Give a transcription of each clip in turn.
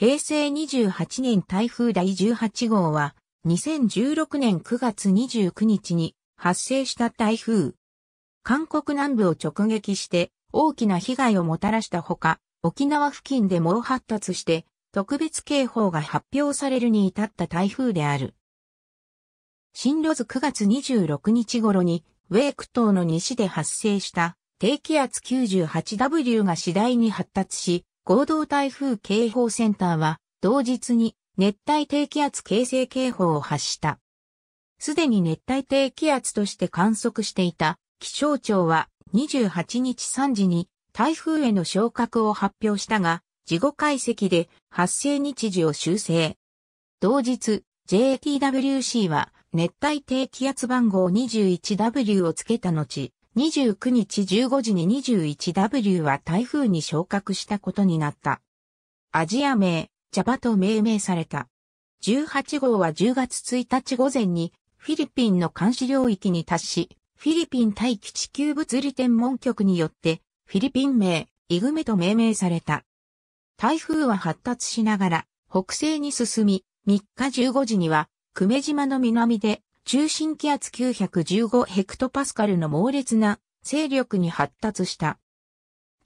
平成28年台風第18号は、2016年9月29日に発生した台風。韓国南部を直撃して大きな被害をもたらしたほか、沖縄付近で猛発達して特別警報が発表されるに至った台風である。進路図9月26日頃に、ウェーク島の西で発生した低気圧 98W が次第に発達し、合同台風警報センターは、同日に熱帯低気圧形成警報を発した。すでに熱帯低気圧として観測していた気象庁は28日3時に台風への昇格を発表したが、事後解析で発生日時を修正。同日、JTWC は熱帯低気圧番号 21W をつけた後、29日15時に 21W は台風に昇格したことになった。アジア名、ジャバと命名された。18号は10月1日午前にフィリピンの監視領域に達し、フィリピン大気地球物理天文局によってフィリピン名、イグメと命名された。台風は発達しながら北西に進み、3日15時には久米島の南で中心気圧915ヘクトパスカルの猛烈な勢力に発達した。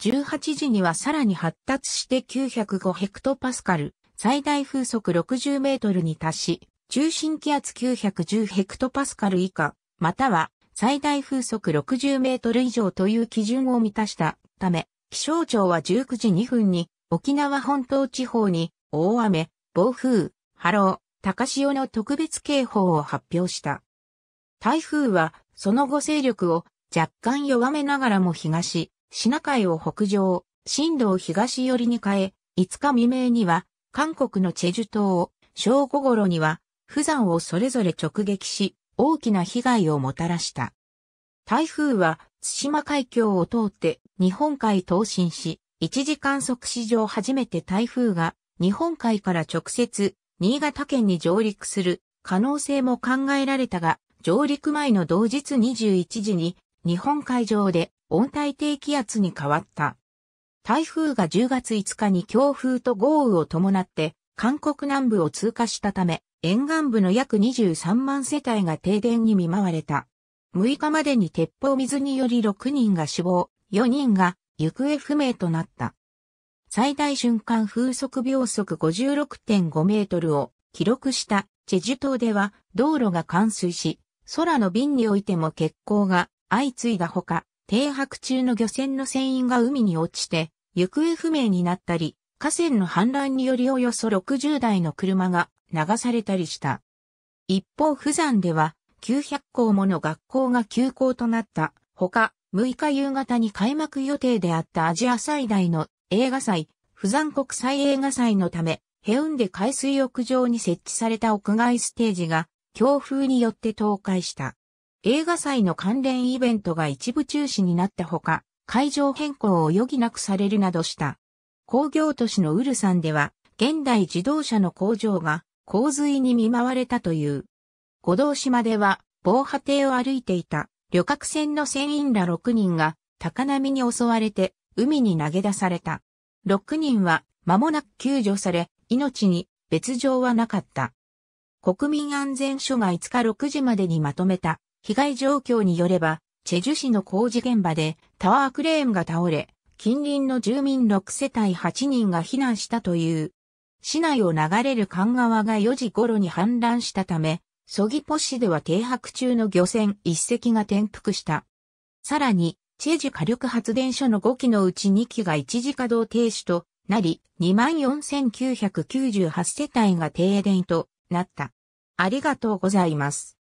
18時にはさらに発達して905ヘクトパスカル、最大風速60メートルに達し、中心気圧910ヘクトパスカル以下、または最大風速60メートル以上という基準を満たしたため、気象庁は19時2分に沖縄本島地方に大雨、暴風、波浪、高潮の特別警報を発表した。台風は、その後勢力を若干弱めながらも東、シナ海を北上、進路を東寄りに変え、5日未明には、韓国のチェジュ島を、正午頃には、釜山をそれぞれ直撃し、大きな被害をもたらした。台風は、津島海峡を通って日本海東進し、一時観測史上初めて台風が日本海から直接新潟県に上陸する可能性も考えられたが、上陸前の同日21時に日本海上で温帯低気圧に変わった。台風が10月5日に強風と豪雨を伴って韓国南部を通過したため、沿岸部の約23万世帯が停電に見舞われた。6日までに鉄砲水により6人が死亡、4人が行方不明となった。最大瞬間風速秒速56.5メートルを記録したチェジュ島では道路が冠水し、空の便においても欠航が相次いだほか、停泊中の漁船の船員が海に落ちて行方不明になったり、河川の氾濫によりおよそ60台の車が流されたりした。一方、釜山では900校もの学校が休校となったほか、6日夕方に開幕予定であったアジア最大の映画祭、不山国際映画祭のため、ヘウンデ海水浴場に設置された屋外ステージが強風によって倒壊した。映画祭の関連イベントが一部中止になったほか、会場変更を余儀なくされるなどした。工業都市のウルサンでは、現代自動車の工場が洪水に見舞われたという。五道島では、防波堤を歩いていた旅客船の船員ら6人が高波に襲われて海に投げ出された。6人は間もなく救助され、命に別状はなかった。国民安全署が5日6時までにまとめた被害状況によれば、チェジュ市の工事現場でタワークレーンが倒れ、近隣の住民6世帯8人が避難したという。市内を流れる神川が4時頃に氾濫したため、ソギポ市では停泊中の漁船1隻が転覆した。さらに、チェジュ火力発電所の5基のうち2基が一時稼働停止となり、24,998世帯が停電となった。ありがとうございます。